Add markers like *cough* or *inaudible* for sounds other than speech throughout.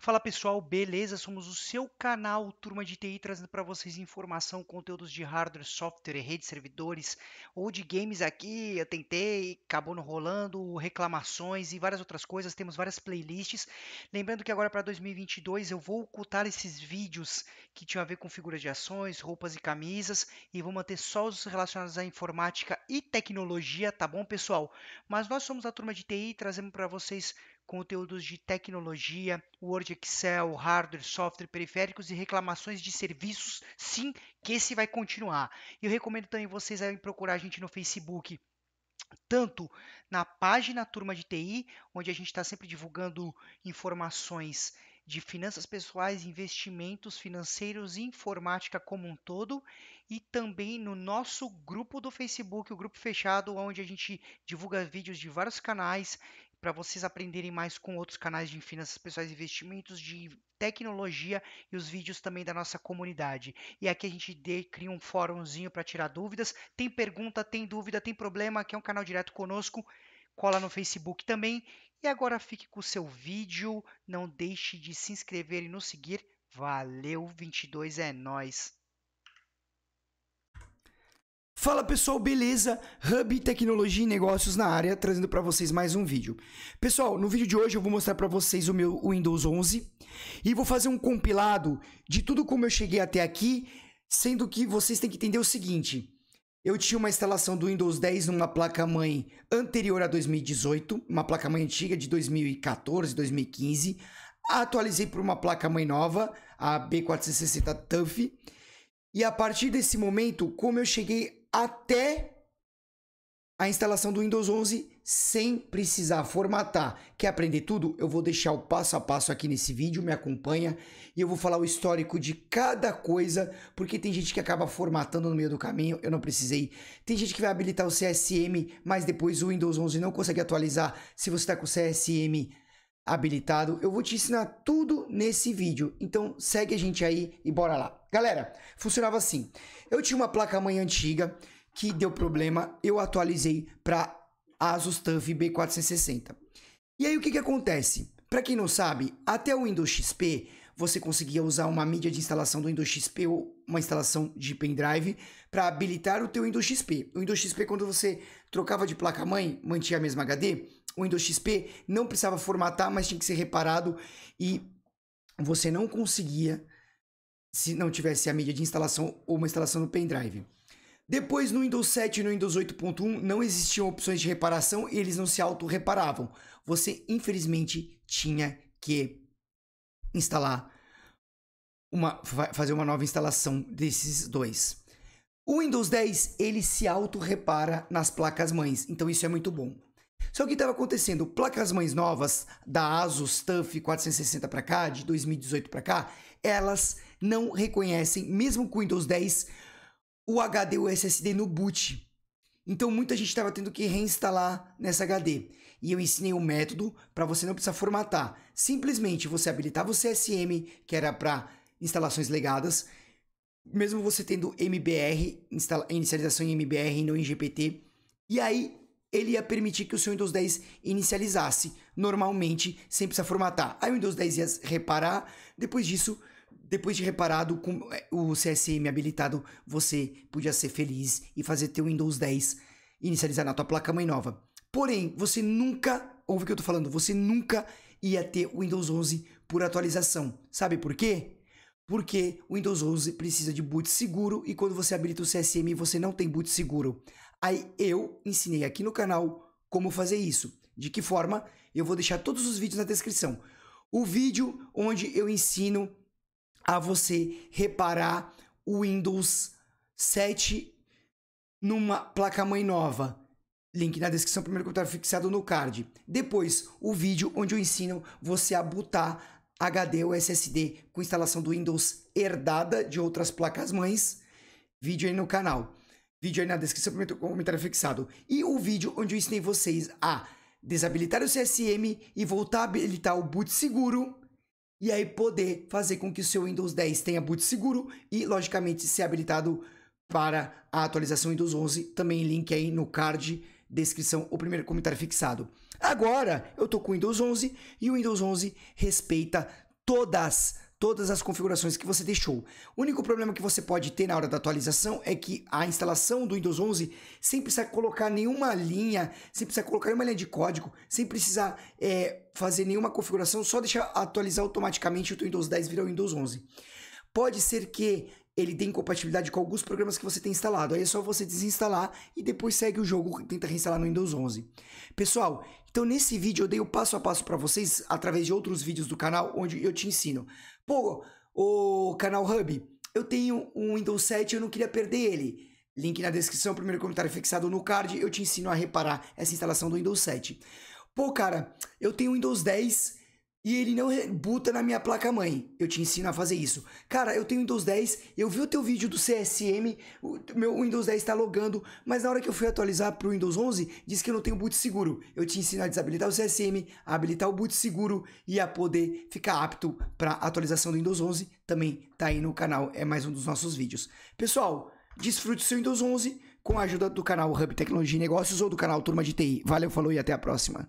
Fala pessoal, beleza? Somos o seu canal Turma de TI trazendo para vocês informação, conteúdos de hardware, software, redes, servidores ou de games aqui. Eu tentei, acabou não rolando, reclamações e várias outras coisas. Temos várias playlists. Lembrando que agora para 2022 eu vou ocultar esses vídeos que tinham a ver com figuras de ações, roupas e camisas e vou manter só os relacionados à informática e tecnologia, tá bom, pessoal? Mas nós somos a Turma de TI trazendo para vocês conteúdos de tecnologia, Word, Excel, hardware, software, periféricos e reclamações de serviços, sim, que esse vai continuar. Eu recomendo também vocês aí procurar a gente no Facebook, tanto na página Turma de TI, onde a gente está sempre divulgando informações de finanças pessoais, investimentos financeiros e informática como um todo, e também no nosso grupo do Facebook, o grupo fechado, onde a gente divulga vídeos de vários canais para vocês aprenderem mais com outros canais de finanças pessoais e investimentos, de tecnologia e os vídeos também da nossa comunidade. E aqui a gente dê, cria um fórumzinho para tirar dúvidas. Tem pergunta, tem dúvida, tem problema, aqui é um canal direto conosco. Cola no Facebook também. E agora fique com o seu vídeo. Não deixe de se inscrever e nos seguir. Valeu, 22 é nós. Fala pessoal, beleza? Hub Tecnologia e Negócios na área, trazendo para vocês mais um vídeo. Pessoal, no vídeo de hoje eu vou mostrar para vocês o meu Windows 11 e vou fazer um compilado de tudo como eu cheguei até aqui, sendo que vocês têm que entender o seguinte. Eu tinha uma instalação do Windows 10 numa placa-mãe anterior a 2018, uma placa-mãe antiga de 2014, 2015. Atualizei para uma placa-mãe nova, a B460 TUF. E a partir desse momento, como eu cheguei até a instalação do Windows 11 sem precisar formatar. Quer aprender tudo? Eu vou deixar o passo a passo aqui nesse vídeo, me acompanha e eu vou falar o histórico de cada coisa, porque tem gente que acaba formatando no meio do caminho, eu não precisei. Tem gente que vai habilitar o CSM, mas depois o Windows 11 não consegue atualizar se você está com o CSM habilitado. Eu vou te ensinar tudo nesse vídeo, então segue a gente aí e bora lá. Galera, funcionava assim. Eu tinha uma placa-mãe antiga que deu problema, eu atualizei para Asus TUF B460. E aí o que, que acontece? Para quem não sabe, até o Windows XP você conseguia usar uma mídia de instalação do Windows XP ou uma instalação de pendrive para habilitar o teu Windows XP. O Windows XP quando você trocava de placa mãe, mantinha a mesma HD, o Windows XP não precisava formatar, mas tinha que ser reparado e você não conseguia se não tivesse a mídia de instalação ou uma instalação no pendrive. Depois, no Windows 7 e no Windows 8.1 não existiam opções de reparação e eles não se auto-reparavam. Você, infelizmente, tinha que instalar uma, fazer uma nova instalação desses dois. O Windows 10 ele se auto-repara nas placas mães, então isso é muito bom. Só que estava acontecendo, placas mães novas da Asus TUF 460 para cá, de 2018 para cá, elas não reconhecem, mesmo com Windows 10, o HD ou SSD no boot. Então muita gente estava tendo que reinstalar nessa HD. E eu ensinei um método para você não precisar formatar. Simplesmente você habilitava o CSM, que era para instalações legadas, mesmo você tendo MBR, inicialização em MBR e não em GPT. E aí ele ia permitir que o seu Windows 10 inicializasse normalmente, sem precisar formatar. Aí o Windows 10 ia reparar, depois disso, depois de reparado com é, o CSM habilitado, você podia ser feliz e fazer teu Windows 10 inicializar na tua placa mãe nova. Porém, você nunca, ouve o que eu tô falando, você nunca ia ter o Windows 11 por atualização. Sabe por quê? Porque o Windows 11 precisa de boot seguro e quando você habilita o CSM você não tem boot seguro. Aí eu ensinei aqui no canal como fazer isso. De que forma? Eu vou deixar todos os vídeos na descrição. O vídeo onde eu ensino a você reparar o Windows 7 numa placa-mãe nova. Link na descrição, primeiro que eu estava fixado no card. Depois, o vídeo onde eu ensino você a botar HD ou SSD com instalação do Windows herdada de outras placas-mães. Vídeo aí no canal vídeo aí na descrição para o comentário fixado. E o vídeo onde eu ensinei vocês a desabilitar o CSM e voltar a habilitar o boot seguro e aí poder fazer com que o seu Windows 10 tenha boot seguro e, logicamente, ser habilitado para a atualização Windows 11. Também link aí no card, descrição, o primeiro comentário fixado. Agora, eu tô com o Windows 11 e o Windows 11 respeita todas todas as configurações que você deixou. O único problema que você pode ter na hora da atualização é que a instalação do Windows 11 sem precisar colocar nenhuma linha, sem precisar colocar nenhuma linha de código, sem precisar é, fazer nenhuma configuração, só deixa atualizar automaticamente o Windows 10 virar o Windows 11. Pode ser que ele tem compatibilidade com alguns programas que você tem instalado. Aí é só você desinstalar e depois segue o jogo, tenta reinstalar no Windows 11. Pessoal, então nesse vídeo eu dei o passo a passo para vocês através de outros vídeos do canal onde eu te ensino Pô, o canal Hub, eu tenho um Windows 7 eu não queria perder ele. Link na descrição, primeiro comentário fixado no card, eu te ensino a reparar essa instalação do Windows 7. Pô, cara, eu tenho o Windows 10 e ele não rebuta na minha placa-mãe. Eu te ensino a fazer isso. Cara, eu tenho Windows 10, eu vi o teu vídeo do CSM, o meu Windows 10 está logando, mas na hora que eu fui atualizar para o Windows 11, disse que eu não tenho boot seguro. Eu te ensino a desabilitar o CSM, a habilitar o boot seguro e a poder ficar apto para atualização do Windows 11. Também tá aí no canal, é mais um dos nossos vídeos. Pessoal, desfrute do seu Windows 11 com a ajuda do canal Hub Tecnologia e Negócios ou do canal Turma de TI. Valeu, falou e até a próxima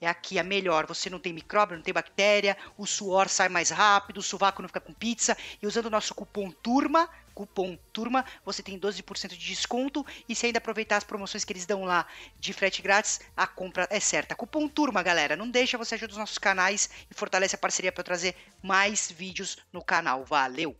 é aqui a é melhor. Você não tem micróbio, não tem bactéria, o suor sai mais rápido, o sovaco não fica com pizza. E usando o nosso cupom TURMA, cupom TURMA, você tem 12% de desconto e se ainda aproveitar as promoções que eles dão lá de frete grátis, a compra é certa. Cupom TURMA, galera, não deixa, você ajuda os nossos canais e fortalece a parceria para trazer mais vídeos no canal. Valeu!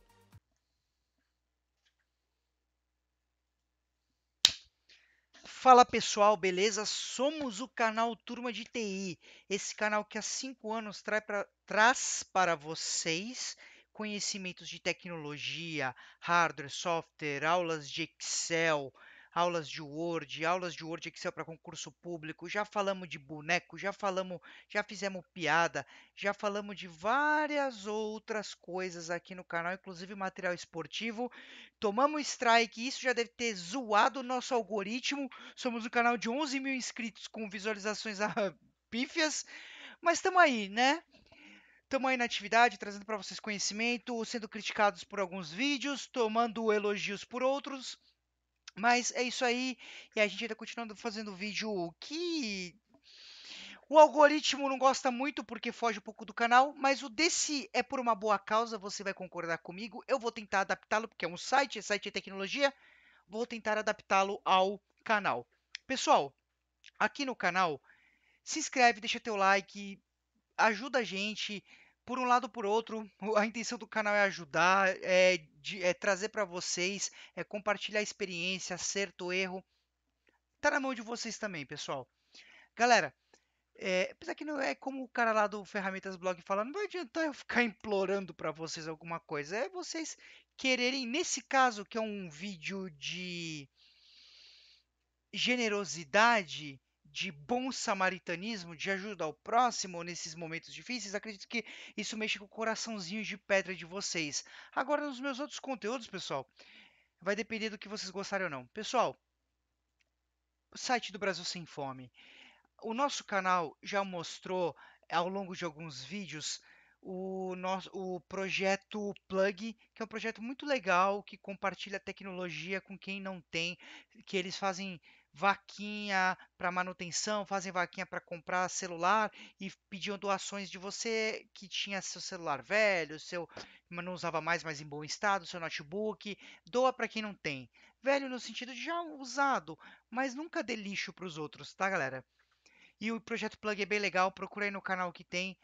Fala pessoal, beleza? Somos o canal Turma de TI, esse canal que há cinco anos trai pra, traz para vocês conhecimentos de tecnologia, hardware, software, aulas de Excel, aulas de Word, aulas de Word Excel para concurso público, já falamos de boneco, já falamos, já fizemos piada, já falamos de várias outras coisas aqui no canal, inclusive material esportivo. Tomamos strike, isso já deve ter zoado o nosso algoritmo. Somos um canal de 11 mil inscritos com visualizações *laughs* pífias, mas estamos aí, né? Estamos aí na atividade, trazendo para vocês conhecimento, sendo criticados por alguns vídeos, tomando elogios por outros. Mas é isso aí, e a gente ainda continuando fazendo vídeo que o algoritmo não gosta muito porque foge um pouco do canal, mas o desse é por uma boa causa, você vai concordar comigo. Eu vou tentar adaptá-lo, porque é um site, é site de tecnologia, vou tentar adaptá-lo ao canal. Pessoal, aqui no canal, se inscreve, deixa teu like, ajuda a gente, por um lado ou por outro, a intenção do canal é ajudar, é, de, é trazer para vocês, é compartilhar experiência, acerto, erro. Tá na mão de vocês também, pessoal. Galera, é, apesar que não é como o cara lá do Ferramentas Blog fala, não vai adiantar eu ficar *laughs* implorando para vocês alguma coisa. É vocês quererem, nesse caso, que é um vídeo de generosidade, de bom samaritanismo, de ajuda ao próximo nesses momentos difíceis, acredito que isso mexe com o coraçãozinho de pedra de vocês. Agora, nos meus outros conteúdos, pessoal, vai depender do que vocês gostarem ou não. Pessoal, o site do Brasil Sem Fome. O nosso canal já mostrou eh, ao longo de alguns vídeos o nosso o projeto Plug, que é um projeto muito legal que compartilha tecnologia com quem não tem, que eles fazem vaquinha para manutenção, fazem vaquinha para comprar celular e pediam doações de você que tinha seu celular velho, seu não usava mais, mas em bom estado, seu notebook, doa para quem não tem. Velho no sentido de já ah, usado, mas nunca dê lixo para os outros, tá, galera? E o projeto Plug é bem legal, procura aí no canal que tem.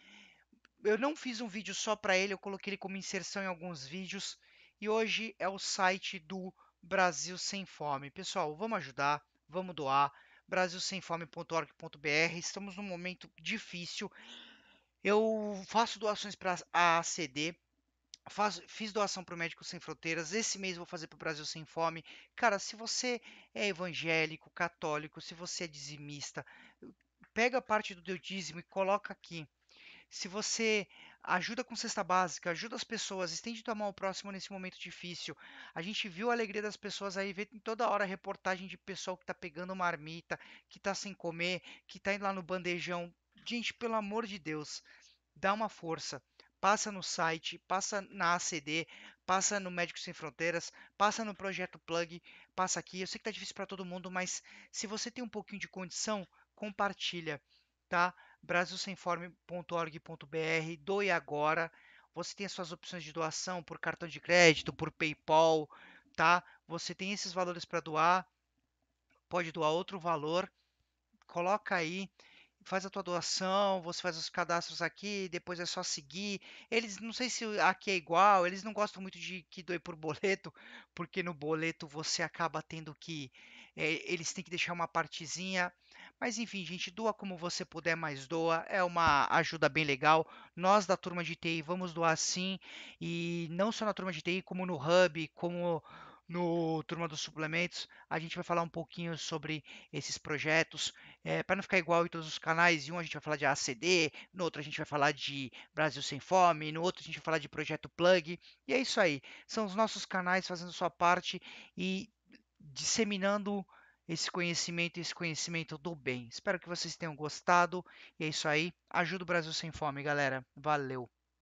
Eu não fiz um vídeo só para ele, eu coloquei ele como inserção em alguns vídeos. E hoje é o site do Brasil Sem Fome. Pessoal, vamos ajudar vamos doar. Brasilsemfome.org.br. Estamos num momento difícil. Eu faço doações para a ACD. Faz, fiz doação para o Médicos Sem Fronteiras. Esse mês vou fazer para o Brasil Sem Fome. Cara, se você é evangélico, católico, se você é dizimista, pega parte do teu dízimo e coloca aqui se você ajuda com cesta básica, ajuda as pessoas, estende tua mão ao próximo nesse momento difícil. A gente viu a alegria das pessoas aí, vê toda hora reportagem de pessoal que tá pegando uma marmita, que tá sem comer, que tá indo lá no bandejão. Gente, pelo amor de Deus, dá uma força. Passa no site, passa na ACD, passa no Médicos Sem Fronteiras, passa no Projeto Plug, passa aqui. Eu sei que tá difícil para todo mundo, mas se você tem um pouquinho de condição, compartilha, tá? brasilsemforme.org.br, doe agora. Você tem as suas opções de doação por cartão de crédito, por PayPal, tá? Você tem esses valores para doar. Pode doar outro valor. Coloca aí, faz a tua doação, você faz os cadastros aqui, depois é só seguir. Eles não sei se aqui é igual, eles não gostam muito de que doe por *laughs* boleto, porque no boleto você acaba tendo que é, eles têm que deixar uma partezinha mas enfim, gente, doa como você puder, mas doa. É uma ajuda bem legal. Nós da turma de TI vamos doar sim. E não só na turma de TI, como no Hub, como no Turma dos Suplementos, a gente vai falar um pouquinho sobre esses projetos, é, para não ficar igual em todos os canais, em um a gente vai falar de ACD, no outro a gente vai falar de Brasil Sem Fome, no outro a gente vai falar de Projeto Plug, e é isso aí, são os nossos canais fazendo sua parte e disseminando esse conhecimento, esse conhecimento do bem. Espero que vocês tenham gostado. E é isso aí. Ajuda o Brasil Sem Fome, galera. Valeu!